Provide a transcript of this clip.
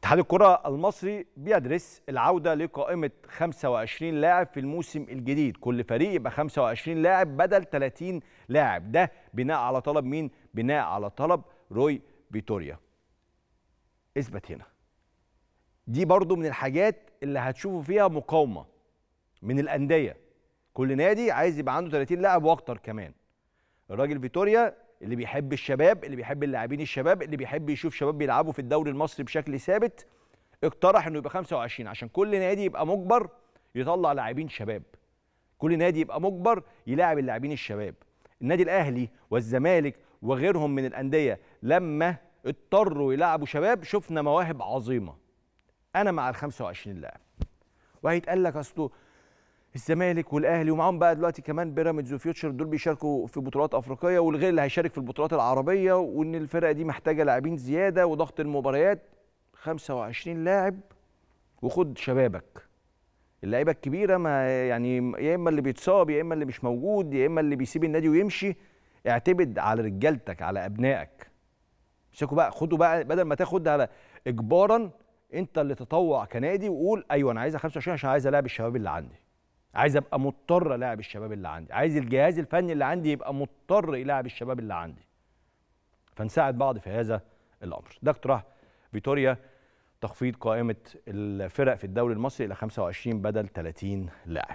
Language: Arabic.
اتحاد الكرة المصري بيدرس العودة لقائمة 25 لاعب في الموسم الجديد كل فريق يبقى 25 لاعب بدل 30 لاعب ده بناء على طلب مين؟ بناء على طلب روي فيتوريا اثبت هنا دي برضو من الحاجات اللي هتشوفوا فيها مقاومة من الأندية كل نادي عايز يبقى عنده 30 لاعب واكتر كمان الراجل فيتوريا اللي بيحب الشباب اللي بيحب اللاعبين الشباب اللي بيحب يشوف شباب بيلعبوا في الدوري المصري بشكل ثابت اقترح انه يبقى 25 عشان كل نادي يبقى مجبر يطلع لاعبين شباب كل نادي يبقى مجبر يلاعب اللاعبين الشباب النادي الاهلي والزمالك وغيرهم من الانديه لما اضطروا يلعبوا شباب شفنا مواهب عظيمه انا مع ال 25 لاعب وهيتقال لك اصله الزمالك والاهلي ومعاهم بقى دلوقتي كمان بيراميدز وفيوتشر دول بيشاركوا في بطولات افريقيه والغير اللي هيشارك في البطولات العربيه وان الفرقه دي محتاجه لاعبين زياده وضغط المباريات 25 لاعب وخد شبابك اللعيبه الكبيره ما يعني يا اما اللي بيتصاب يا اما اللي مش موجود يا اما اللي بيسيب النادي ويمشي اعتمد على رجالتك على ابنائك امسكوا بقى خدوا بقى بدل ما تاخد على اجبارا انت اللي تطوع كنادي وقول ايوه انا عايزها 25 عشان عايز الاعب الشباب اللي عندي عايز ابقى مضطر الاعب الشباب اللي عندي عايز الجهاز الفني اللي عندي يبقى مضطر يلاعب الشباب اللي عندي فنساعد بعض في هذا الامر ده اقتراح فيتوريا تخفيض قائمه الفرق في الدوري المصري الى 25 بدل 30 لاعب